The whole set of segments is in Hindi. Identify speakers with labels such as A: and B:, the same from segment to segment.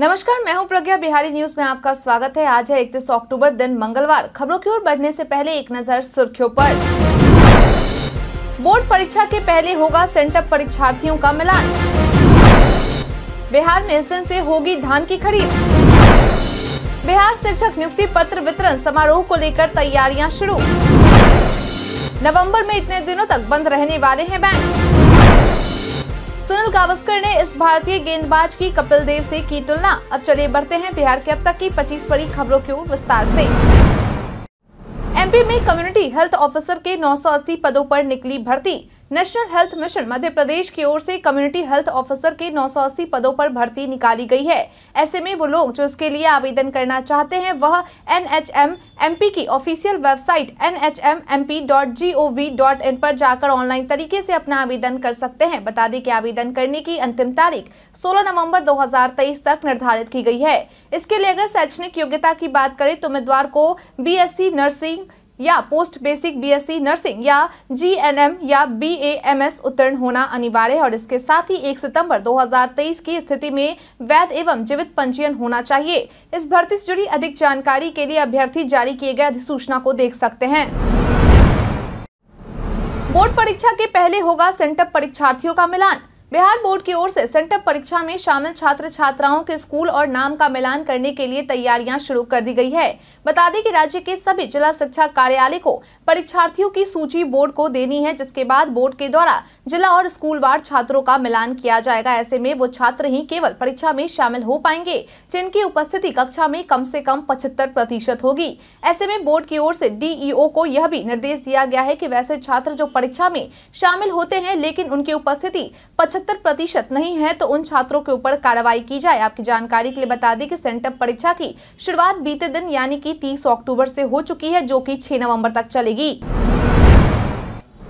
A: नमस्कार मैं हूं प्रज्ञा बिहारी न्यूज में आपका स्वागत है आज है इकतीस अक्टूबर दिन मंगलवार खबरों की ओर बढ़ने से पहले एक नजर सुर्खियों पर बोर्ड परीक्षा के पहले होगा सेंटअप परीक्षार्थियों का मिलान बिहार में इस दिन से होगी धान की खरीद बिहार शिक्षक नियुक्ति पत्र वितरण समारोह को लेकर तैयारियां शुरू नवंबर में इतने दिनों तक बंद रहने वाले हैं बैंक सुनील गावस्कर ने इस भारतीय गेंदबाज की कपिल देव से की तुलना अब चलिए बढ़ते हैं बिहार के अब तक की पच्चीस बड़ी खबरों की ओर विस्तार से एमपी में कम्युनिटी हेल्थ ऑफिसर के 980 पदों पर निकली भर्ती national health mission Madhya Pradesh की ओर से कम्युनिटी हेल्थ ऑफिसर के 980 पदों पर भर्ती निकाली गई है ऐसे में वो लोग जो इसके लिए आवेदन करना चाहते हैं वह एन पी की ऑफिशियल वेबसाइट एन पर जाकर ऑनलाइन तरीके से अपना आवेदन कर सकते हैं बता दें कि आवेदन करने की अंतिम तारीख 16 नवंबर 2023 तक निर्धारित की गई है इसके लिए अगर शैक्षणिक योग्यता की बात करें तो उम्मीदवार को बी नर्सिंग या पोस्ट बेसिक बीएससी नर्सिंग या जीएनएम या बीएएमएस उत्तीर्ण होना अनिवार्य है और इसके साथ ही 1 सितंबर 2023 की स्थिति में वैध एवं जीवित पंजीयन होना चाहिए इस भर्ती से जुड़ी अधिक जानकारी के लिए अभ्यर्थी जारी किए गए अधिसूचना को देख सकते हैं बोर्ड परीक्षा के पहले होगा सेंटअप परीक्षार्थियों का मिलान बिहार बोर्ड की ओर से सेंटअप परीक्षा में शामिल छात्र छात्राओं के स्कूल और नाम का मिलान करने के लिए तैयारियां शुरू कर दी गई है बता दें कि राज्य के सभी जिला शिक्षा कार्यालय को परीक्षार्थियों की सूची बोर्ड को देनी है जिसके बाद बोर्ड के द्वारा जिला और स्कूल वार छात्रों का मिलान किया जाएगा ऐसे में वो छात्र ही केवल परीक्षा में शामिल हो पाएंगे जिनकी उपस्थिति कक्षा में कम ऐसी कम पचहत्तर प्रतिशत होगी ऐसे में बोर्ड की ओर ऐसी डीईओ को यह भी निर्देश दिया गया है की वैसे छात्र जो परीक्षा में शामिल होते हैं लेकिन उनकी उपस्थिति पचहत्तर पचहत्तर प्रतिशत नहीं है तो उन छात्रों के ऊपर कार्रवाई की जाए आपकी जानकारी के लिए बता दें कि सेंटअप परीक्षा की शुरुआत बीते दिन यानी कि 30 अक्टूबर से हो चुकी है जो कि 6 नवंबर तक चलेगी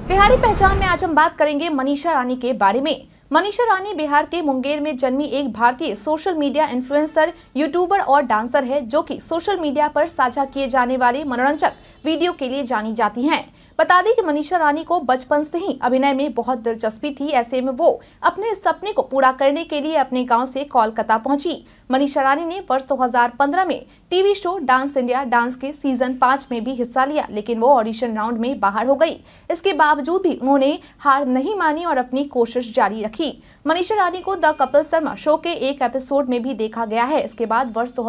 A: बिहारी पहचान में आज हम बात करेंगे मनीषा रानी के बारे में मनीषा रानी बिहार के मुंगेर में जन्मी एक भारतीय सोशल मीडिया इन्फ्लुएंसर यूट्यूबर और डांसर है जो कि सोशल मीडिया पर साझा किए जाने वाले मनोरंजक वीडियो के लिए जानी जाती हैं बता दें कि मनीषा रानी को बचपन से ही अभिनय में बहुत दिलचस्पी थी ऐसे में वो अपने सपने को पूरा करने के लिए अपने गाँव से कोलकाता पहुंची मनीषा रानी ने वर्ष 2015 में TV show dance India dance के सीजन पांच में भी हिस्सा लिया लेकिन वो ऑडिशन राउंड में बाहर हो गई इसके बावजूद भी उन्होंने हार नहीं मानी और अपनी कोशिश जारी रखी मनीषा रानी को द कपिल शर्मा शो के एक एपिसोड में भी देखा गया है इसके बाद वर्ष दो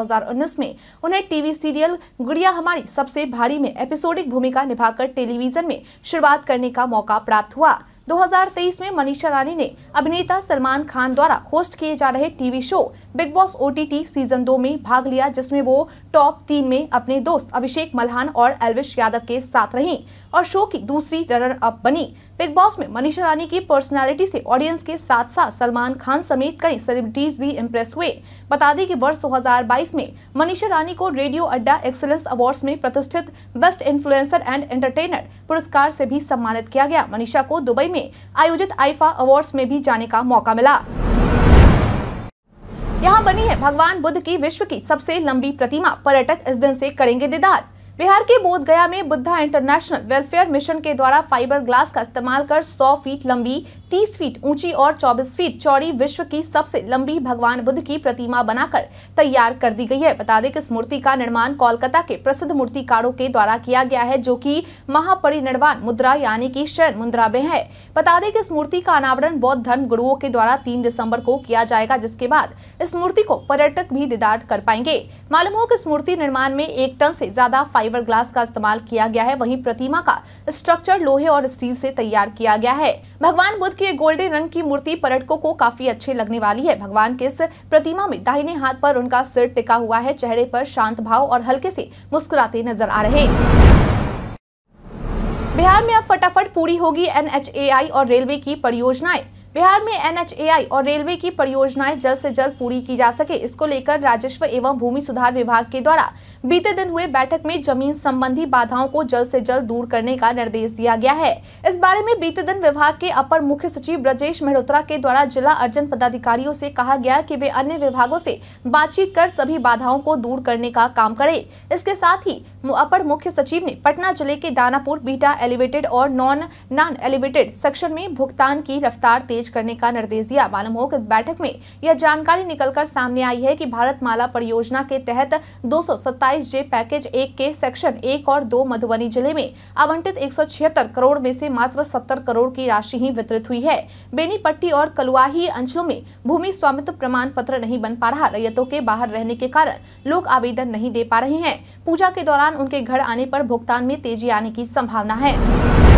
A: में उन्हें टीवी सीरियल गुड़िया हमारी सबसे भारी में एपिसोडिक भूमिका निभाकर टेलीविजन में शुरुआत करने का मौका प्राप्त हुआ 2023 में मनीषा रानी ने अभिनेता सलमान खान द्वारा होस्ट किए जा रहे टीवी शो बिग बॉस ओ सीजन दो में भाग लिया जिसमें वो टॉप तीन में अपने दोस्त अभिषेक मल्हान और एलविश यादव के साथ रही और शो की दूसरी रनर अप बनी बिग बॉस में मनीषा रानी की पर्सनालिटी से ऑडियंस के साथ साथ सलमान खान समेत कई सेलिब्रिटीज भी इम्प्रेस हुए बता दें कि वर्ष 2022 में मनीषा रानी को रेडियो अड्डा एक्सलेंस अवार्ड्स में प्रतिष्ठित बेस्ट इन्फ्लुएंसर एंड एंटरटेनर पुरस्कार से भी सम्मानित किया गया मनीषा को दुबई में आयोजित आईफा अवार्ड्स में भी जाने का मौका मिला यहाँ बनी है भगवान बुद्ध की विश्व की सबसे लंबी प्रतिमा पर्यटक इस दिन ऐसी करेंगे दीदार बिहार के बोधगया में बुद्धा इंटरनेशनल वेलफेयर मिशन के द्वारा फाइबर ग्लास का इस्तेमाल कर 100 फीट लंबी 30 फीट ऊंची और 24 फीट चौड़ी विश्व की सबसे लंबी भगवान बुद्ध की प्रतिमा बनाकर तैयार कर दी गई है बता दें कि इस मूर्ति का निर्माण कोलकाता के प्रसिद्ध मूर्तिकारों के द्वारा किया गया है जो कि महापरिनिर्वाण मुद्रा यानी कि शरण मुद्रा में है बता दें कि इस मूर्ति का अनावरण बौद्ध धर्म गुरुओं के द्वारा तीन दिसम्बर को किया जाएगा जिसके बाद इस मूर्ति को पर्यटक भी दिदार कर पाएंगे मालूम हो कि इस मूर्ति निर्माण में एक टन से ज्यादा फाइबर ग्लास का इस्तेमाल किया गया है वहीं प्रतिमा का स्ट्रक्चर लोहे और स्टील से तैयार किया गया है भगवान बुद्ध की गोल्डन रंग की मूर्ति पर्यटकों को काफी अच्छी लगने वाली है भगवान के इस प्रतिमा में दाहिने हाथ पर उनका सिर टिका हुआ है चेहरे पर शांत भाव और हल्के से मुस्कुराते नजर आ रहे बिहार में अब फटाफट पूरी होगी एनएचएआई और रेलवे की परियोजनाएं बिहार में एन और रेलवे की परियोजनाएं जल्द से जल्द पूरी की जा सके इसको लेकर राजस्व एवं भूमि सुधार विभाग के द्वारा बीते दिन हुए बैठक में जमीन संबंधी बाधाओं को जल्द से जल्द दूर करने का निर्देश दिया गया है इस बारे में बीते दिन विभाग के अपर मुख्य सचिव ब्रजेश मेहरोत्रा के द्वारा जिला अर्जन पदाधिकारियों से कहा गया कि वे अन्य विभागों से बातचीत कर सभी बाधाओं को दूर करने का काम करे इसके साथ ही अपर मुख्य सचिव ने पटना जिले के दानापुर बीटा एलिवेटेड और नॉन नॉन एलिवेटेड सेक्शन में भुगतान की रफ्तार तेज करने का निर्देश दिया मालूम हो कि इस बैठक में यह जानकारी निकलकर सामने आई है कि भारत माला परियोजना के तहत दो जे पैकेज एक के सेक्शन एक और दो मधुबनी जिले में आवंटित एक करोड़ में से मात्र सत्तर करोड़ की राशि ही वितरित हुई है बेनीपट्टी और कलुआही अंचलों में भूमि स्वामित्व प्रमाण पत्र नहीं बन पा रहा रैयतों के बाहर रहने के कारण लोग आवेदन नहीं दे पा रहे हैं पूजा के दौरान उनके घर आने पर भुगतान में तेजी आने की संभावना है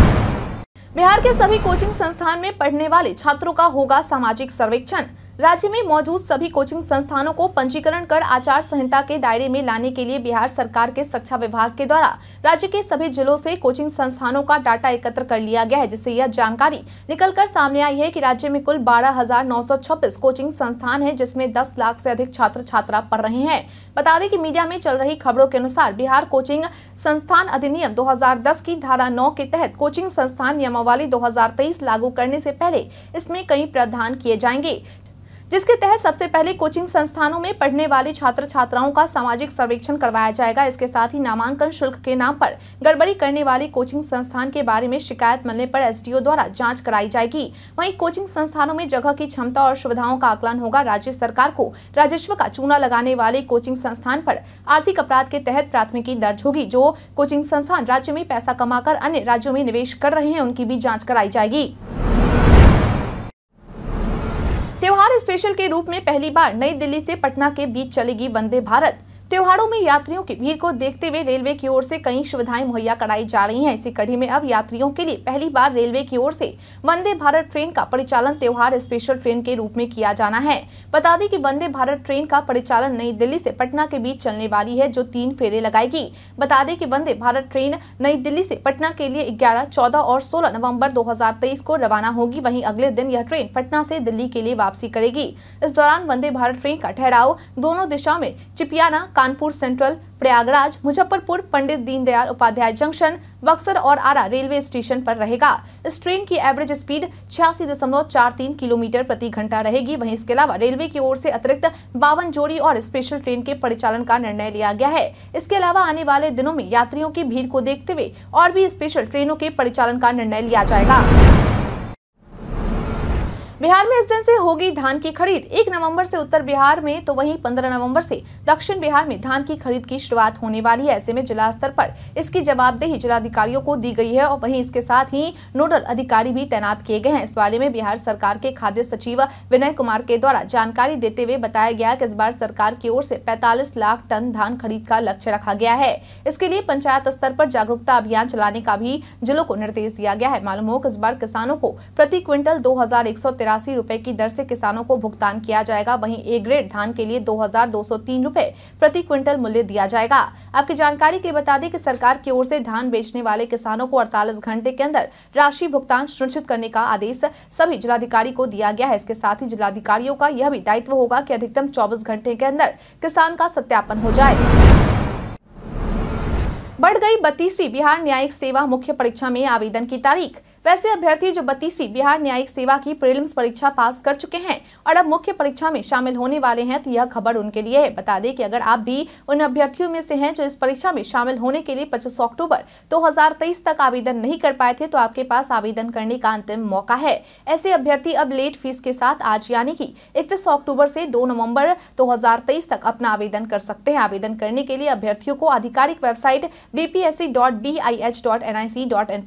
A: बिहार के सभी कोचिंग संस्थान में पढ़ने वाले छात्रों का होगा सामाजिक सर्वेक्षण राज्य में मौजूद सभी कोचिंग संस्थानों को पंजीकरण कर आचार संहिता के दायरे में लाने के लिए बिहार सरकार के शिक्षा विभाग के द्वारा राज्य के सभी जिलों से कोचिंग संस्थानों का डाटा एकत्र कर लिया गया है जिससे यह जानकारी निकलकर सामने आई है कि राज्य में कुल 12,926 कोचिंग संस्थान है जिसमें दस लाख से अधिक छात्र छात्रा पढ़ रहे हैं बता दें की मीडिया में चल रही खबरों के अनुसार बिहार कोचिंग संस्थान अधिनियम दो की धारा नौ के तहत कोचिंग संस्थान नियमावली दो लागू करने से पहले इसमें कई प्रावधान किए जाएंगे जिसके तहत सबसे पहले कोचिंग संस्थानों में पढ़ने वाले छात्र छात्राओं का सामाजिक सर्वेक्षण करवाया जाएगा इसके साथ ही नामांकन शुल्क के नाम पर गड़बड़ी करने वाले कोचिंग संस्थान के बारे में शिकायत मिलने पर एसडीओ द्वारा जांच कराई जाएगी वहीं कोचिंग संस्थानों में जगह की क्षमता और सुविधाओं का आकलन होगा राज्य सरकार को राजस्व का चूना लगाने वाले कोचिंग संस्थान आरोप आर्थिक अपराध के तहत प्राथमिकी दर्ज होगी जो कोचिंग संस्थान राज्य में पैसा कमाकर अन्य राज्यों में निवेश कर रहे हैं उनकी भी जाँच कराई जाएगी स्पेशल के रूप में पहली बार नई दिल्ली से पटना के बीच चलेगी वंदे भारत त्योहारों में यात्रियों की भीड़ को देखते हुए रेलवे की ओर से कई सुविधाएं मुहैया कराई जा रही हैं इसी कड़ी में अब यात्रियों के लिए पहली बार रेलवे की ओर से वंदे भारत ट्रेन का परिचालन त्योहार स्पेशल ट्रेन के रूप में किया जाना है बता दें कि वंदे भारत ट्रेन का परिचालन नई दिल्ली से पटना के बीच चलने वाली है जो तीन फेरे लगाएगी बता दें की वंदे भारत ट्रेन नई दिल्ली ऐसी पटना के लिए ग्यारह चौदह और सोलह नवम्बर दो को रवाना होगी वही अगले दिन यह ट्रेन पटना ऐसी दिल्ली के लिए वापसी करेगी इस दौरान वंदे भारत ट्रेन का ठहराव दोनों दिशा में चिपियाना कानपुर सेंट्रल प्रयागराज मुजफ्फरपुर पंडित दीनदयाल उपाध्याय जंक्शन बक्सर और आरा रेलवे स्टेशन पर रहेगा इस ट्रेन की एवरेज स्पीड छियासी किलोमीटर प्रति घंटा रहेगी वहीं इसके अलावा रेलवे की ओर से अतिरिक्त बावन जोड़ी और स्पेशल ट्रेन के परिचालन का निर्णय लिया गया है इसके अलावा आने वाले दिनों में यात्रियों की भीड़ को देखते हुए और भी स्पेशल ट्रेनों के परिचालन का निर्णय लिया जाएगा बिहार में इस दिन से होगी धान की खरीद एक नवंबर से उत्तर बिहार में तो वहीं 15 नवंबर से दक्षिण बिहार में धान की खरीद की शुरुआत होने वाली है ऐसे में जिला स्तर पर इसकी जवाबदेही जिलाधिकारियों को दी गई है और वहीं इसके साथ ही नोडल अधिकारी भी तैनात किए गए हैं इस बारे में बिहार सरकार के खाद्य सचिव विनय कुमार के द्वारा जानकारी देते हुए बताया गया की इस बार सरकार की ओर से पैंतालीस लाख टन धान खरीद का लक्ष्य रखा गया है इसके लिए पंचायत स्तर पर जागरूकता अभियान चलाने का भी जिलों को निर्देश दिया गया है मालूम हो इस बार किसानों को प्रति क्विंटल दो तिरासी रूपए की दर से किसानों को भुगतान किया जाएगा वहीं ए ग्रेड धान के लिए दो हजार दो सौ तीन रुपए प्रति क्विंटल मूल्य दिया जाएगा आपकी जानकारी के लिए बता दें कि सरकार की ओर से धान बेचने वाले किसानों को अड़तालीस घंटे के अंदर राशि भुगतान सुनिश्चित करने का आदेश सभी जिलाधिकारी को दिया गया है इसके साथ ही जिलाधिकारियों का यह भी दायित्व होगा की अधिकतम चौबीस घंटे के अंदर किसान का सत्यापन हो जाए बढ़ गई बत्तीसवीं बिहार न्यायिक सेवा मुख्य परीक्षा में आवेदन की तारीख वैसे अभ्यर्थी जो बत्तीसवीं बिहार न्यायिक सेवा की प्रीलिम्स परीक्षा पास कर चुके हैं और अब मुख्य परीक्षा में शामिल होने वाले हैं तो यह खबर उनके लिए है बता दें कि अगर आप भी उन अभ्यर्थियों में से हैं जो इस परीक्षा में शामिल होने के लिए पच्चीस अक्टूबर दो तक आवेदन नहीं कर पाए थे तो आपके पास आवेदन करने का अंतिम मौका है ऐसे अभ्यर्थी अब लेट फीस के साथ आज यानी कि इकतीस अक्टूबर से दो नवम्बर दो तक अपना आवेदन कर सकते हैं आवेदन करने के लिए अभ्यर्थियों को आधिकारिक वेबसाइट बीपीएससी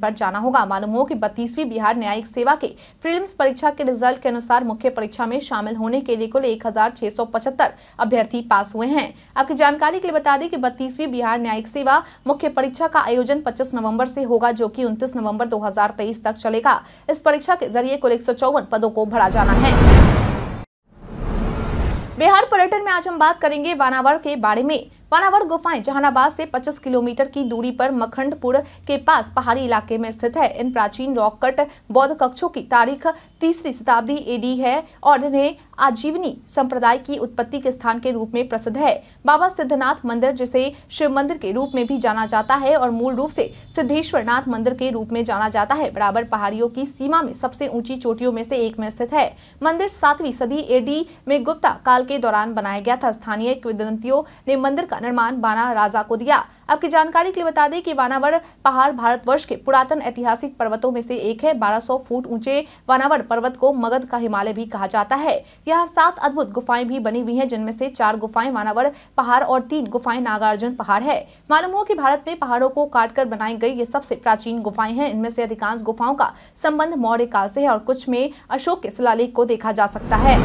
A: पर जाना होगा मालूम हो की बत्तीसवीं बिहार न्यायिक सेवा के प्रीलिम्स परीक्षा के रिजल्ट के अनुसार मुख्य परीक्षा में शामिल होने के लिए कुल एक अभ्यर्थी पास हुए हैं आपकी जानकारी के लिए बता दें कि बत्तीसवीं बिहार न्यायिक सेवा मुख्य परीक्षा का आयोजन पच्चीस नवम्बर से होगा जो की उन्तीस नवम्बर दो तक चलेगा इस परीक्षा के जरिए कुल एक पदों को भरा जाना है बिहार पर्यटन में आज हम बात करेंगे वानावर के बारे में पानावर गुफाएं जहानाबाद से 25 किलोमीटर की दूरी पर मखंडपुर के पास पहाड़ी इलाके में स्थित है इन प्राचीन रॉक कट बौद्ध कक्षों की तारीख तीसरी शताब्दी एडी है और इन्हें आजीवनी संप्रदाय की उत्पत्ति के स्थान के रूप में प्रसिद्ध है बाबा सिद्धनाथ मंदिर जिसे शिव मंदिर के रूप में भी जाना जाता है और मूल रूप से सिद्धेश्वर नाथ मंदिर के रूप में जाना जाता है बराबर पहाड़ियों की सीमा में सबसे ऊंची चोटियों में से एक में स्थित है मंदिर सातवीं सदी एडी में गुप्ता काल के दौरान बनाया गया था स्थानीय ने मंदिर का का निर्माण बाना राजा को दिया आपकी जानकारी के लिए बता दें कि वानावर पहाड़ भारतवर्ष के पुरातन ऐतिहासिक पर्वतों में से एक है 1200 फुट ऊंचे वानावर पर्वत को मगध का हिमालय भी कहा जाता है यहाँ सात अद्भुत गुफाएं भी बनी हुई हैं जिनमें से चार गुफाएं वानावर पहाड़ और तीन गुफाएं नागार्जुन पहाड़ है मालूम हो की भारत में पहाड़ों को कर बनाई गई ये सबसे प्राचीन गुफाएं हैं इनमें से अधिकांश गुफाओं का संबंध मौर्य काल से है और कुछ में अशोक के शिलालेख को देखा जा सकता है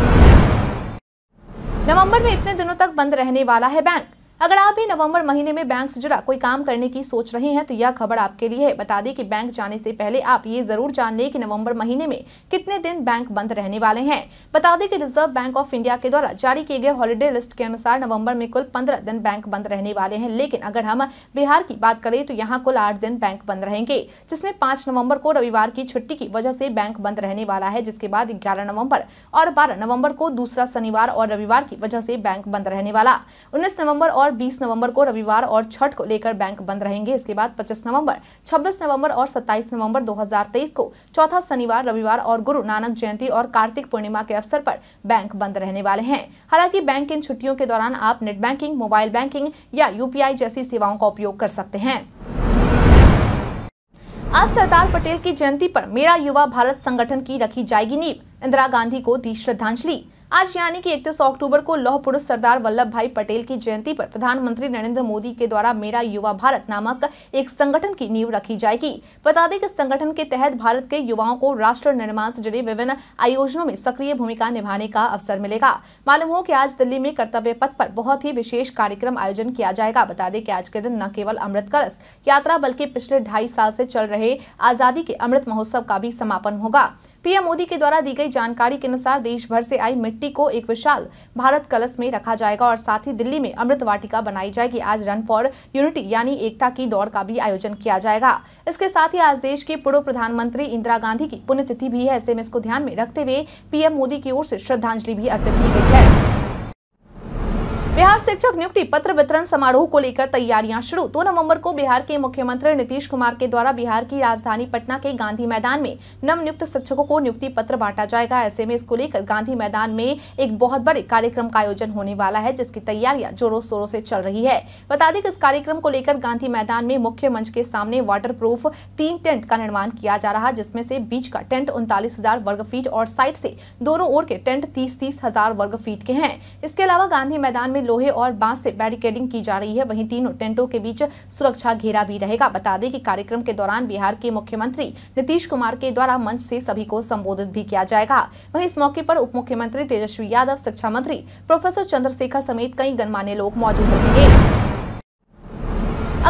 A: नवंबर में इतने दिनों तक बंद रहने वाला है बैंक अगर आप भी नवंबर महीने में बैंक से जुड़ा कोई काम करने की सोच रहे हैं तो यह खबर आपके लिए है बता दें कि बैंक जाने से पहले आप ये जरूर जान लें कि नवंबर महीने में कितने दिन बैंक बंद रहने वाले हैं बता दें कि रिजर्व बैंक ऑफ इंडिया के द्वारा जारी किए गए हॉलीडे लिस्ट के अनुसार नवम्बर में कुल पंद्रह दिन बैंक बंद रहने वाले हैं लेकिन अगर हम बिहार की बात करें तो यहाँ कुल आठ दिन बैंक बंद रहेंगे जिसमें पांच नवम्बर को रविवार की छुट्टी की वजह से बैंक बंद रहने वाला है जिसके बाद ग्यारह नवम्बर और बारह नवम्बर को दूसरा शनिवार और रविवार की वजह से बैंक बंद रहने वाला उन्नीस नवम्बर और और 20 नवंबर को रविवार और छठ को लेकर बैंक बंद रहेंगे इसके बाद 25 नवंबर 26 नवंबर और 27 नवंबर 2023 को चौथा शनिवार रविवार और गुरु नानक जयंती और कार्तिक पूर्णिमा के अवसर पर बैंक बंद रहने वाले हैं हालांकि बैंक इन छुट्टियों के दौरान आप नेट बैंकिंग मोबाइल बैंकिंग या यूपीआई जैसी सेवाओं का उपयोग कर सकते हैं आज सरदार पटेल की जयंती पर मेरा युवा भारत संगठन की रखी जाएगी नींव इंदिरा गांधी को दी श्रद्धांजलि आज यानी कि इकतीस अक्टूबर को लौह पुरुष सरदार वल्लभ भाई पटेल की जयंती पर प्रधानमंत्री नरेंद्र मोदी के द्वारा मेरा युवा भारत नामक एक संगठन की नींव रखी जाएगी बता दें कि संगठन के तहत भारत के युवाओं को राष्ट्र निर्माण से जुड़े विभिन्न आयोजनों में सक्रिय भूमिका निभाने का अवसर मिलेगा मालूम हो की आज दिल्ली में कर्तव्य पथ पर बहुत ही विशेष कार्यक्रम आयोजन किया जाएगा बता दें की आज के दिन न केवल अमृत कलश यात्रा बल्कि पिछले ढाई साल ऐसी चल रहे आजादी के अमृत महोत्सव का भी समापन होगा पीएम मोदी के द्वारा दी गई जानकारी के अनुसार देश भर से आई मिट्टी को एक विशाल भारत कलश में रखा जाएगा और साथ ही दिल्ली में अमृत वाटिका बनाई जाएगी आज रन फॉर यूनिटी यानी एकता की दौड़ का भी आयोजन किया जाएगा इसके साथ ही आज देश के पूर्व प्रधानमंत्री इंदिरा गांधी की पुण्यतिथि भी है ऐसे में इसको ध्यान में रखते हुए पीएम मोदी की ओर से श्रद्धांजलि भी अर्पित की गई है बिहार शिक्षक नियुक्ति पत्र वितरण समारोह को लेकर तैयारियां शुरू दो नवंबर को बिहार के मुख्यमंत्री नीतीश कुमार के द्वारा बिहार की राजधानी पटना के गांधी मैदान में नव नियुक्त शिक्षकों को नियुक्ति पत्र बांटा जाएगा ऐसे में इसको लेकर गांधी मैदान में एक बहुत बड़े कार्यक्रम का आयोजन होने वाला है जिसकी तैयारियां जोरों शोरों से चल रही है बता दें कि इस कार्यक्रम को लेकर गांधी मैदान में मुख्य मंच के सामने वाटर प्रूफ तीन टेंट का निर्माण किया जा रहा जिसमें से बीच का टेंट उनतालीस वर्ग फीट और साइड से दोनों ओर के टेंट तीस तीस वर्ग फीट के हैं इसके अलावा गांधी मैदान में लोहे और बांस से बैरिकेडिंग की जा रही है वहीं तीनों टेंटों के बीच सुरक्षा घेरा भी रहेगा बता दें कि कार्यक्रम के दौरान बिहार के मुख्यमंत्री नीतीश कुमार के द्वारा मंच से सभी को संबोधित भी किया जाएगा वहीं इस मौके पर उप मुख्यमंत्री तेजस्वी यादव शिक्षा मंत्री प्रोफेसर चंद्रशेखर समेत कई गणमान्य लोग मौजूद रहेंगे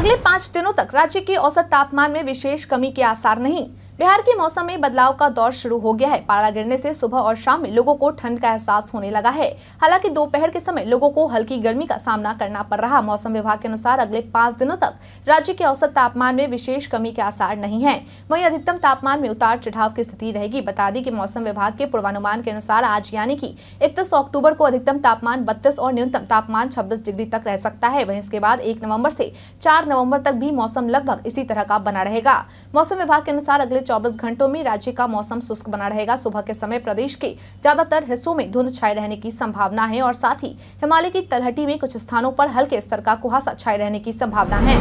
A: अगले पाँच दिनों तक राज्य के औसत तापमान में विशेष कमी के आसार नहीं बिहार के मौसम में बदलाव का दौर शुरू हो गया है पारा गिरने से सुबह और शाम में लोगों को ठंड का एहसास होने लगा है हालांकि दोपहर के समय लोगों को हल्की गर्मी का सामना करना पड़ रहा मौसम विभाग के अनुसार अगले पाँच दिनों तक राज्य के औसत तापमान में विशेष कमी के आसार नहीं है वही अधिकतम तापमान में उतार चढ़ाव की स्थिति रहेगी बता दी की मौसम विभाग के पूर्वानुमान के अनुसार आज यानी की इकतीस अक्टूबर को अधिकतम तापमान बत्तीस और न्यूनतम तापमान छब्बीस डिग्री तक रह सकता है वही इसके बाद एक नवम्बर ऐसी चार नवम्बर तक भी मौसम लगभग इसी तरह का बना रहेगा मौसम विभाग के अनुसार अगले 24 घंटों में राज्य का मौसम शुष्क बना रहेगा सुबह के समय प्रदेश के ज्यादातर हिस्सों में धुंध छाए रहने की संभावना है और साथ ही हिमालय की तलहटी में कुछ स्थानों पर हल्के स्तर का कुहासा छाए रहने की संभावना है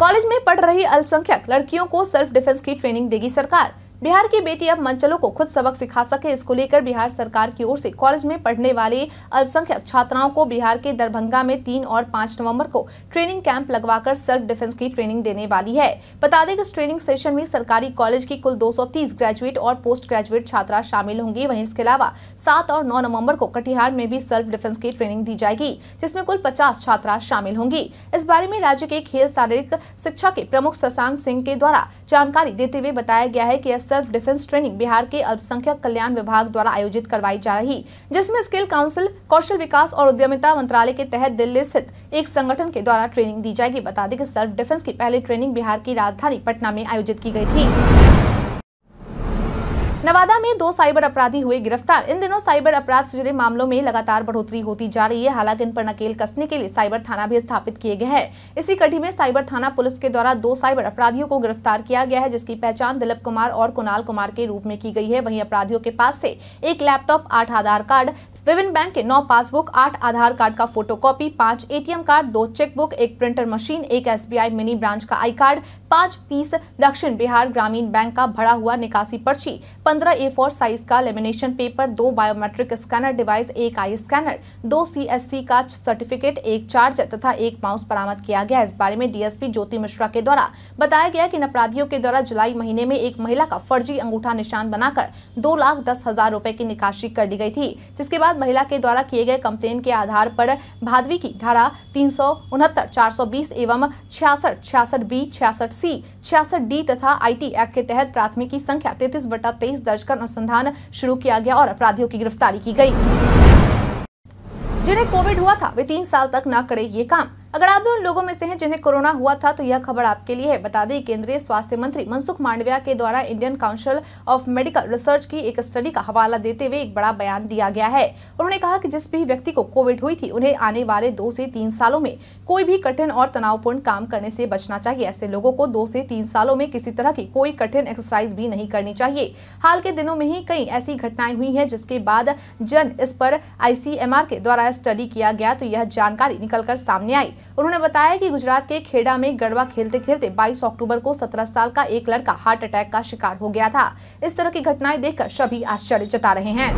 A: कॉलेज में पढ़ रही अल्पसंख्यक लड़कियों को सेल्फ डिफेंस की ट्रेनिंग देगी सरकार बिहार की बेटी अब मंचलों को खुद सबक सिखा सके इसको लेकर बिहार सरकार की ओर से कॉलेज में पढ़ने वाली अल्पसंख्यक छात्राओं को बिहार के दरभंगा में तीन और पाँच नवंबर को ट्रेनिंग कैंप लगवाकर सेल्फ डिफेंस की ट्रेनिंग देने वाली है बता दें कि इस ट्रेनिंग सेशन में सरकारी कॉलेज की कुल 230 ग्रेजुएट और पोस्ट ग्रेजुएट छात्रा शामिल होंगी वही इसके अलावा सात और नौ नवम्बर को कटिहार में भी सेल्फ डिफेंस की ट्रेनिंग दी जाएगी जिसमे कुल पचास छात्रा शामिल होंगी इस बारे में राज्य के खेल शारीरिक शिक्षा के प्रमुख शशांक सिंह के द्वारा जानकारी देते हुए बताया गया है की सेल्फ डिफेंस ट्रेनिंग बिहार के अल्पसंख्यक कल्याण विभाग द्वारा आयोजित करवाई जा रही जिसमें स्किल काउंसिल कौशल विकास और उद्यमिता मंत्रालय के तहत दिल्ली स्थित एक संगठन के द्वारा ट्रेनिंग दी जाएगी बता दें कि सेल्फ डिफेंस की पहली ट्रेनिंग बिहार की राजधानी पटना में आयोजित की गई थी नवादा में दो साइबर अपराधी हुए गिरफ्तार इन दिनों साइबर अपराध से जुड़े मामलों में लगातार बढ़ोतरी होती जा रही है हालांकि इन पर नकेल कसने के लिए साइबर थाना भी स्थापित किए गए हैं इसी कड़ी में साइबर थाना पुलिस के द्वारा दो साइबर अपराधियों को गिरफ्तार किया गया है जिसकी पहचान दिलीप कुमार और कुणाल कुमार के रूप में की गई है वही अपराधियों के पास से एक लैपटॉप आठ आधार कार्ड विभिन्न बैंक के नौ पासबुक आठ आधार कार्ड का फोटोकॉपी पांच एटीएम कार्ड दो चेकबुक एक प्रिंटर मशीन एक एसबीआई मिनी ब्रांच का आई कार्ड पाँच पीस दक्षिण बिहार ग्रामीण बैंक का भरा हुआ निकासी पर्ची पंद्रह ए फोर साइज का लेमिनेशन पेपर दो बायोमेट्रिक स्कैनर डिवाइस एक आई स्कैनर दो सी का सर्टिफिकेट एक चार्जर तथा एक माउस बरामद किया गया इस बारे में डीएसपी ज्योति मिश्रा के द्वारा बताया गया की इन अपराधियों के द्वारा जुलाई महीने में एक महिला का फर्जी अंगूठा निशान बनाकर दो लाख दस हजार रूपए की निकासी कर दी गई थी जिसके बाद महिला के द्वारा किए गए कंप्लेन के आधार पर भादवी की धारा तीन सौ उनहत्तर चार सौ बीस एवं छियासठ छियासठ बी छियासठ सी छियासठ डी तथा आईटी एक्ट के तहत प्राथमिकी संख्या तैतीस बटा तेईस दर्ज कर अनुसंधान शुरू किया गया और अपराधियों की गिरफ्तारी की गई जिन्हें कोविड हुआ था वे तीन साल तक न करे ये काम अगर आप भी उन लोगों में से हैं जिन्हें कोरोना हुआ था तो यह खबर आपके लिए है बता दें केंद्रीय स्वास्थ्य मंत्री मनसुख मांडविया के द्वारा Indian Council of Medical Research की एक स्टडी का हवाला देते हुए एक बड़ा बयान दिया गया है उन्होंने कहा कि जिस भी व्यक्ति को कोविड हुई थी उन्हें आने वाले दो से तीन सालों में कोई भी कठिन और तनावपूर्ण काम करने से बचना चाहिए ऐसे लोगों को दो से तीन सालों में किसी तरह की कोई कठिन एक्सरसाइज भी नहीं करनी चाहिए हाल के दिनों में ही कई ऐसी घटनाएं हुई है जिसके बाद जन इस पर आईसीएमआर के द्वारा स्टडी किया गया तो यह जानकारी निकलकर सामने आई उन्होंने बताया कि गुजरात के खेड़ा में गड़वा खेलते खेलते 22 अक्टूबर को 17 साल का एक लड़का हार्ट अटैक का शिकार हो गया था इस तरह की घटनाएं देखकर सभी आश्चर्य जता रहे हैं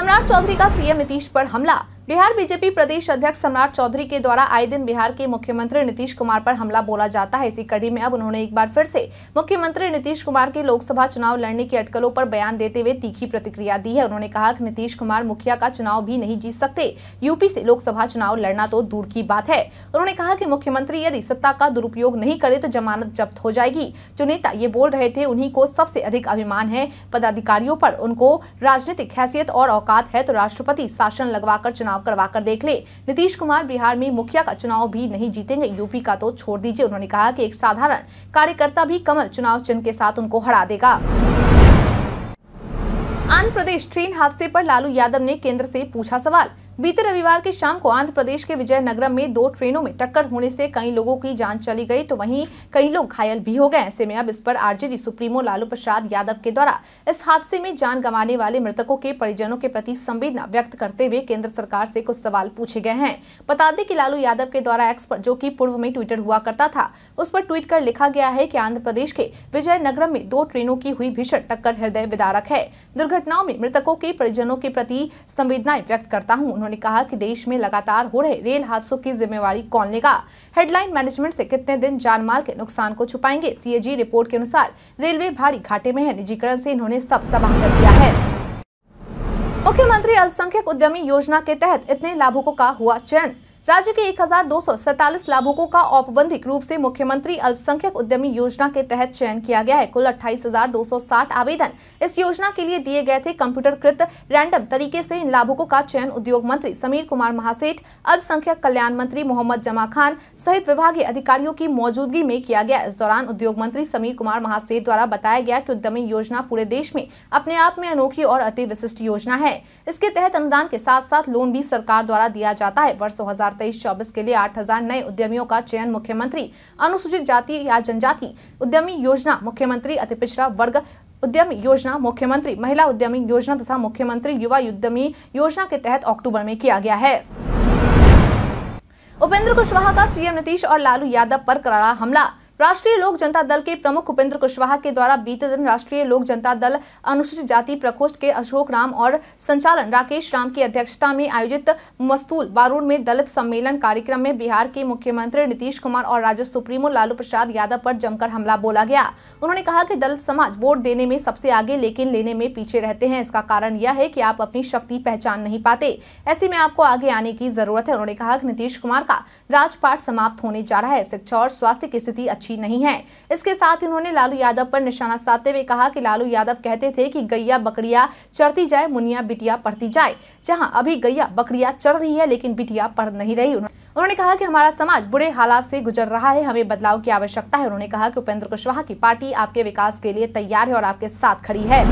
A: सम्राट चौधरी का सीएम नीतीश पर हमला बिहार बीजेपी प्रदेश अध्यक्ष सम्राट चौधरी के द्वारा आए दिन बिहार के मुख्यमंत्री नीतीश कुमार पर हमला बोला जाता है इसी कड़ी में अब उन्होंने एक बार फिर से मुख्यमंत्री नीतीश कुमार के लोकसभा चुनाव लड़ने की अटकलों पर बयान देते हुए तीखी प्रतिक्रिया दी है उन्होंने कहा कि नीतीश कुमार मुखिया का चुनाव भी नहीं जीत सकते यूपी से लोकसभा चुनाव लड़ना तो दूर की बात है उन्होंने कहा की मुख्यमंत्री यदि सत्ता का दुरुपयोग नहीं करे तो जमानत जब्त हो जाएगी जो नेता ये बोल रहे थे उन्हीं को सबसे अधिक अभिमान है पदाधिकारियों पर उनको राजनीतिक हैसियत और औकात है तो राष्ट्रपति शासन लगवाकर चुनाव चुनाव करवा कर देख ले नीतीश कुमार बिहार में मुखिया का चुनाव भी नहीं जीतेंगे यूपी का तो छोड़ दीजिए उन्होंने कहा कि एक साधारण कार्यकर्ता भी कमल चुनाव चिन्ह के साथ उनको हरा देगा आंध्र प्रदेश ट्रेन हादसे पर लालू यादव ने केंद्र से पूछा सवाल बीते रविवार की शाम को आंध्र प्रदेश के विजयनगरम में दो ट्रेनों में टक्कर होने से कई लोगों की जान चली गई तो वहीं कई लोग घायल भी हो गए ऐसे में अब इस पर आरजेडी सुप्रीमो लालू प्रसाद यादव के द्वारा इस हादसे में जान गंवाने वाले मृतकों के परिजनों के प्रति संवेदना व्यक्त करते हुए केंद्र सरकार से कुछ सवाल पूछे गए हैं बता दें की लालू यादव के द्वारा एक्स पर जो की पूर्व में ट्विटर हुआ करता था उस पर ट्वीट कर लिखा गया है की आंध्र प्रदेश के विजयनगरम में दो ट्रेनों की हुई भीषण टक्कर हृदय विदारक है दुर्घटनाओं में मृतकों के परिजनों के प्रति संवेदनाएं व्यक्त करता हूँ उन्होंने कहा कि देश में लगातार हो रहे रेल हादसों की जिम्मेवारी कौन लेगा हेडलाइन मैनेजमेंट से कितने दिन जान माल के नुकसान को छुपाएंगे सीएजी रिपोर्ट के अनुसार रेलवे भारी घाटे में है निजीकरण से इन्होंने सब तबाह कर दिया है मुख्यमंत्री अल्पसंख्यक उद्यमी योजना के तहत इतने लाभुकों का हुआ चयन राज्य के एक लाभुकों का औपबंधिक रूप से मुख्यमंत्री अल्पसंख्यक उद्यमी योजना के तहत चयन किया गया है कुल 28,260 आवेदन इस योजना के लिए दिए गए थे कंप्यूटरकृत रैंडम तरीके से इन लाभुकों का चयन उद्योग मंत्री समीर कुमार महासेठ अल्पसंख्यक कल्याण मंत्री मोहम्मद जमा खान सहित विभागीय अधिकारियों की मौजूदगी में किया गया इस दौरान उद्योग मंत्री समीर कुमार महासेठ द्वारा बताया गया की उद्यमी योजना पूरे देश में अपने आप में अनोखी और अति विशिष्ट योजना है इसके तहत अनुदान के साथ साथ लोन भी सरकार द्वारा दिया जाता है वर्ष दो हजार तेईस चौबीस के लिए आठ हजार नए उद्यमियों का चयन मुख्यमंत्री अनुसूचित जाति या जनजाति उद्यमी योजना मुख्यमंत्री अति पिछड़ा वर्ग उद्यम योजना मुख्यमंत्री महिला उद्यमी योजना तथा मुख्यमंत्री युवा उद्यमी योजना के तहत अक्टूबर में किया गया है उपेंद्र कुशवाहा का सीएम नीतीश और लालू यादव पर करारा हमला राष्ट्रीय लोक जनता दल के प्रमुख उपेंद्र कुशवाहा के द्वारा बीते दिन राष्ट्रीय लोक जनता दल अनुसूचित जाति प्रकोष्ठ के अशोक राम और संचालन राकेश राम की अध्यक्षता में आयोजित मस्तूल बारूण में दलित सम्मेलन कार्यक्रम में बिहार के मुख्यमंत्री नीतीश कुमार और राजस्व सुप्रीमो लालू प्रसाद यादव पर जमकर हमला बोला गया उन्होंने कहा की दलित समाज वोट देने में सबसे आगे लेकिन लेने में पीछे रहते हैं इसका कारण यह है की आप अपनी शक्ति पहचान नहीं पाते ऐसे में आपको आगे आने की जरूरत है उन्होंने कहा की नीतीश कुमार का राजपाट समाप्त होने जा रहा है शिक्षा और स्वास्थ्य की स्थिति अच्छी अच्छी नहीं है इसके साथ उन्होंने लालू यादव पर निशाना साधते हुए कहा कि लालू यादव कहते थे कि गैया बकरिया चढ़ती जाए मुनिया बिटिया पढ़ती जाए जहां अभी गैया बकरिया चढ़ रही है लेकिन बिटिया पढ़ नहीं रही उन्होंने कहा कि हमारा समाज बुरे हालात से गुजर रहा है हमें बदलाव की आवश्यकता है उन्होंने कहा कि उपेंद्र कुशवाहा की पार्टी आपके विकास के लिए तैयार है और आपके साथ खड़ी है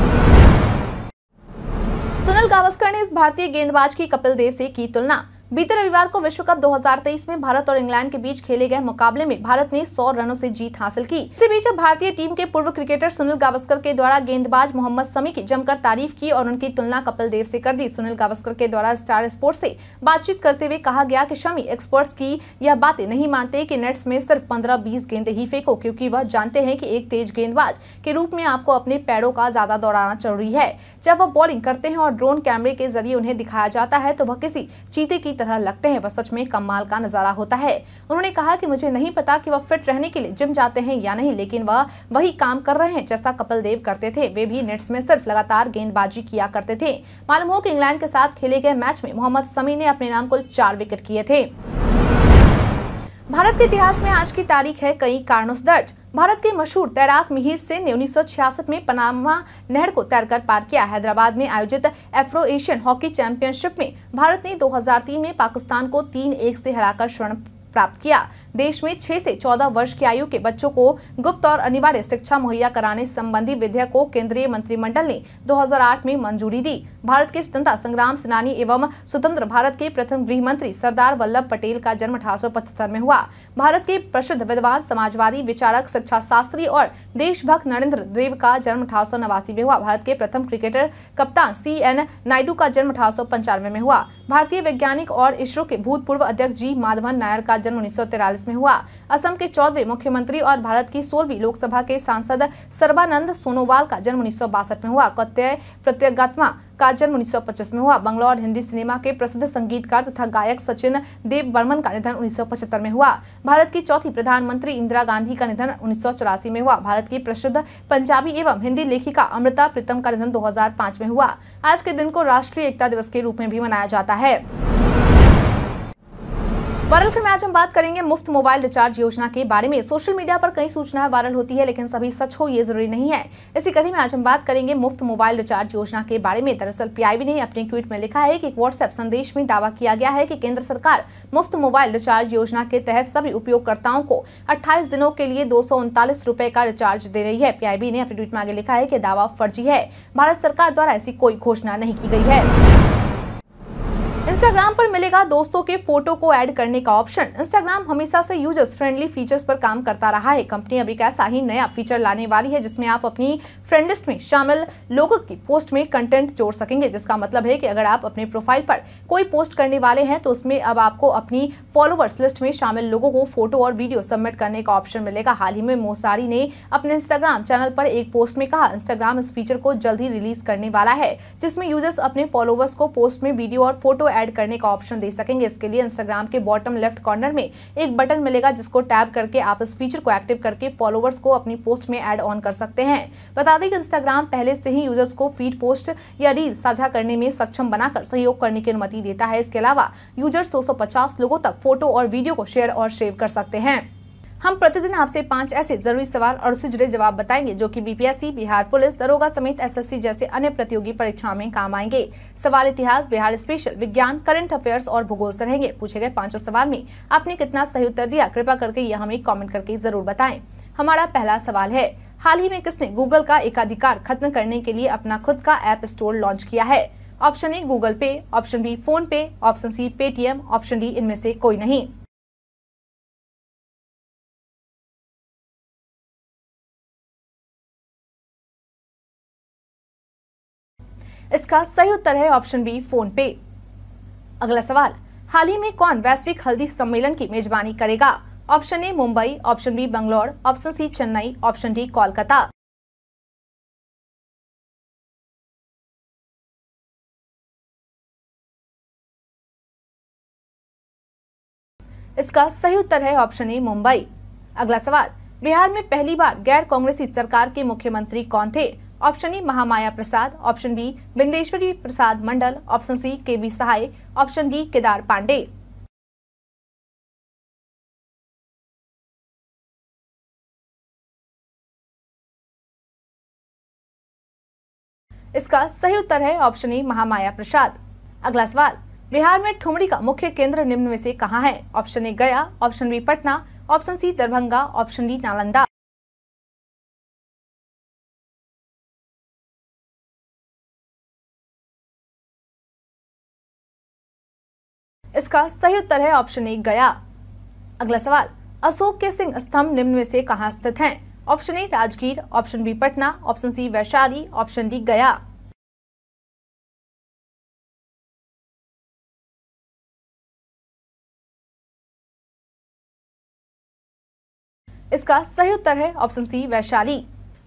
A: सुनील गावस्कर ने इस भारतीय गेंदबाज की कपिल देव से की तुलना बीते रविवार को विश्व कप 2023 में भारत और इंग्लैंड के बीच खेले गए मुकाबले में भारत ने 100 रनों से जीत हासिल की इसी बीच भारतीय टीम के पूर्व क्रिकेटर सुनील गावस्कर के द्वारा गेंदबाज मोहम्मद समी की जमकर तारीफ की और उनकी तुलना कपिल देव से कर दी सुनील गावस्कर के द्वारा स्टार स्पोर्ट्स से बातचीत करते हुए कहा गया की शमी एक्सपर्ट की यह बातें नहीं मानते की नेट्स में सिर्फ पंद्रह बीस गेंदे ही फेंको क्यूँकी वह जानते हैं की एक तेज गेंदबाज के रूप में आपको अपने पैरों का ज्यादा दौड़ाना जरूरी है जब वह बॉलिंग करते हैं और ड्रोन कैमरे के जरिए उन्हें दिखाया जाता है तो वह किसी चीते की तरह लगते हैं वह सच में कमाल का नजारा होता है उन्होंने कहा कि मुझे नहीं पता कि वह फिट रहने के लिए जिम जाते हैं या नहीं लेकिन वह वही काम कर रहे हैं जैसा कपिल देव करते थे वे भी नेट्स में सिर्फ लगातार गेंदबाजी किया करते थे मालूम हो कि इंग्लैंड के साथ खेले गए मैच में मोहम्मद समी ने अपने नाम कुल चार विकेट किए थे भारत के इतिहास में आज की तारीख है कई कारणों से दर्ज भारत के मशहूर तैराक मिहिर सिंह ने उन्नीस में पनामा नहर को तैरकर पार किया हैदराबाद में आयोजित एफ्रो एशियन हॉकी चैंपियनशिप में भारत ने 2003 में पाकिस्तान को तीन एक से हराकर स्वर्ण प्राप्त किया देश में 6 से 14 वर्ष की आयु के बच्चों को गुप्त और अनिवार्य शिक्षा मुहैया कराने संबंधी विधेयक को केंद्रीय मंत्रिमंडल ने 2008 में मंजूरी दी भारत के स्वतंत्रता संग्राम सेनानी एवं स्वतंत्र भारत के प्रथम गृह मंत्री सरदार वल्लभ पटेल का जन्म अठारह में हुआ भारत के प्रसिद्ध विद्वान समाजवादी विचारक शिक्षा शास्त्री और देशभक्त नरेंद्र देव का जन्म अठारह में हुआ भारत के प्रथम क्रिकेटर कप्तान सी एन नायडू का जन्म अठारह में हुआ भारतीय वैज्ञानिक और इसरो के भूतपूर्व अध्यक्ष जी माधवन नायर का जन्म उन्नीस में हुआ असम के चौदवे मुख्यमंत्री और भारत की सोलहवीं लोकसभा के सांसद सर्बानंद सोनोवाल का जन्म उन्नीस में हुआ कत्य प्रत्यगात्मा का जन्म उन्नीस सौ पचास में हुआ बंगला और हिंदी सिनेमा के प्रसिद्ध संगीतकार तथा गायक सचिन देव बर्मन का निधन उन्नीस सौ पचहत्तर में हुआ भारत की चौथी प्रधानमंत्री इंदिरा गांधी का निधन उन्नीस सौ चौरासी में हुआ भारत की प्रसिद्ध पंजाबी एवं हिंदी लेखिका अमृता प्रीतम का निधन पाँच में हुआ आज के दिन को राष्ट्रीय एकता दिवस के रूप में भी मनाया जाता है वायरल फिर में आज हम बात करेंगे मुफ्त मोबाइल रिचार्ज योजना के बारे में सोशल मीडिया पर कई सूचनाएं वायरल होती है लेकिन सभी सच हो ये जरूरी नहीं है इसी कड़ी में आज हम बात करेंगे मुफ्त मोबाइल रिचार्ज योजना के बारे में दरअसल पीआईबी ने अपने ट्वीट में लिखा है कि एक व्हाट्सएप संदेश में दावा किया गया है कि केंद्र सरकार मुफ्त मोबाइल रिचार्ज योजना के तहत सभी उपयोगकर्ताओं को अट्ठाईस दिनों के लिए दो का रिचार्ज दे रही है पीआईबी ने अपने ट्वीट में आगे लिखा है की दावा फर्जी है भारत सरकार द्वारा ऐसी कोई घोषणा नहीं की गई है इंस्टाग्राम पर मिलेगा दोस्तों के फोटो को ऐड करने का ऑप्शन इंस्टाग्राम हमेशा से यूजर्स फ्रेंडली फीचर्स पर काम करता रहा है कंपनी अब एक ऐसा ही नया फीचर लाने वाली है जिसमें आप अपनी फ्रेंड लिस्ट में शामिल लोगों की पोस्ट में कंटेंट जोड़ सकेंगे जिसका मतलब है कि अगर आप अपने प्रोफाइल पर कोई पोस्ट करने वाले हैं तो उसमें अब आपको अपनी फॉलोअर्स लिस्ट में शामिल लोगों को फोटो और वीडियो सबमिट करने का ऑप्शन मिलेगा हाल ही में मोसारी ने अपने इंस्टाग्राम चैनल पर एक पोस्ट में कहा इंस्टाग्राम इस फीचर को जल्द ही रिलीज करने वाला है जिसमें यूजर्स अपने फॉलोअर्स को पोस्ट में वीडियो और फोटो ऐड करने का ऑप्शन दे सकेंगे इसके लिए इंस्टाग्राम के बॉटम लेफ्ट कॉर्नर में एक बटन मिलेगा जिसको टैप करके आप इस फीचर को एक्टिव करके फॉलोअर्स को अपनी पोस्ट में एड ऑन कर सकते हैं बता दें कि इंस्टाग्राम पहले से ही यूजर्स को फीड पोस्ट या रील साझा करने में सक्षम बनाकर सहयोग करने की अनुमति देता है इसके अलावा यूजर्स दो लोगों तक फोटो और वीडियो को शेयर और सेव कर सकते हैं हम प्रतिदिन आपसे पांच ऐसे जरूरी सवाल और उससे जुड़े जवाब बताएंगे जो कि बीपीएससी बिहार पुलिस दरोगा समेत एसएससी जैसे अन्य प्रतियोगी परीक्षाओं में काम आएंगे सवाल इतिहास बिहार स्पेशल विज्ञान करंट अफेयर्स और भूगोल से रहेंगे पूछे गए पांचों सवाल में आपने कितना सही उत्तर दिया कृपा करके यह हमें कॉमेंट करके जरूर बताए हमारा पहला सवाल है हाल ही में किसने गूगल का एकाधिकार खत्म करने के लिए अपना खुद का ऐप स्टोर लॉन्च किया है option A Google Pay option B PhonePe option C Paytm option D इनमें से कोई नहीं इसका सही उत्तर है ऑप्शन बी फोन पे अगला सवाल हाल ही में कौन वैश्विक हल्दी सम्मेलन की मेजबानी करेगा option A Mumbai option B Bangalore option C Chennai option D Kolkata इसका सही उत्तर है ऑप्शन ए मुंबई अगला सवाल बिहार में पहली बार गैर कांग्रेसी सरकार के मुख्यमंत्री कौन थे option A Mahamaya Prasad option B Bindeshwari Prasad Mandal option C K B Sahay option D Kedar Pandey इसका सही उत्तर है ऑप्शन ए महामाया प्रसाद अगला सवाल बिहार में ठुमड़ी का मुख्य केंद्र निम्न में से कहाँ है option A Gaya option B Patna option C Darbhanga option D Nalanda इसका सही उत्तर है ऑप्शन ए गया अगला सवाल अशोक के सिंह स्तंभ निम्न में से कहाँ स्थित हैं option A Rajgir option B Patna option C Vaishali option D Gaya इसका सही उत्तर है ऑप्शन सी वैशाली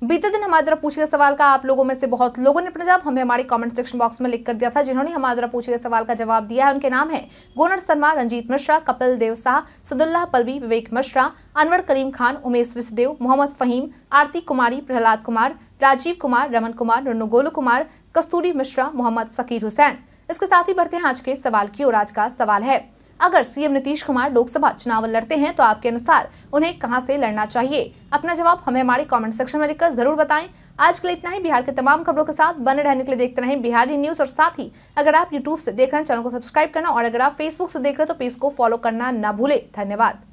A: बीते दिन हमारे द्वारा पूछे गए सवाल का आप लोगों में से बहुत लोगों ने अपना जवाब हमें हमारे कमेंट सेक्शन बॉक्स में लिख कर दिया था जिन्होंने हमारे द्वारा पूछे गए सवाल का जवाब दिया है उनके नाम है गोनर शर्मा रंजीत मिश्रा कपिल देव शाह सदुल्लाह पलवी विवेक मिश्रा अनवर करीम खान उमेश रिसदेव मोहम्मद फहीम आरती कुमारी प्रहलाद कुमार राजीव कुमार रमन कुमार रनु गोलू कुमार कस्तूरी मिश्रा मोहम्मद सकीर हुसैन इसके साथ ही बढ़ते हैं आज के सवाल की और आज का सवाल है अगर सीएम नीतीश कुमार लोकसभा चुनाव लड़ते हैं तो आपके अनुसार उन्हें कहां से लड़ना चाहिए अपना जवाब हमें हमारे कमेंट सेक्शन में लिखकर जरूर बताएं आज के लिए इतना ही बिहार के तमाम खबरों के साथ बने रहने के लिए देखते रहें बिहारी न्यूज और साथ ही अगर आप यूट्यूब से देख रहे हैं चैनल को सब्सक्राइब करना और अगर आप फेसबुक से देख रहे हैं तो पेज को फॉलो करना न भूले धन्यवाद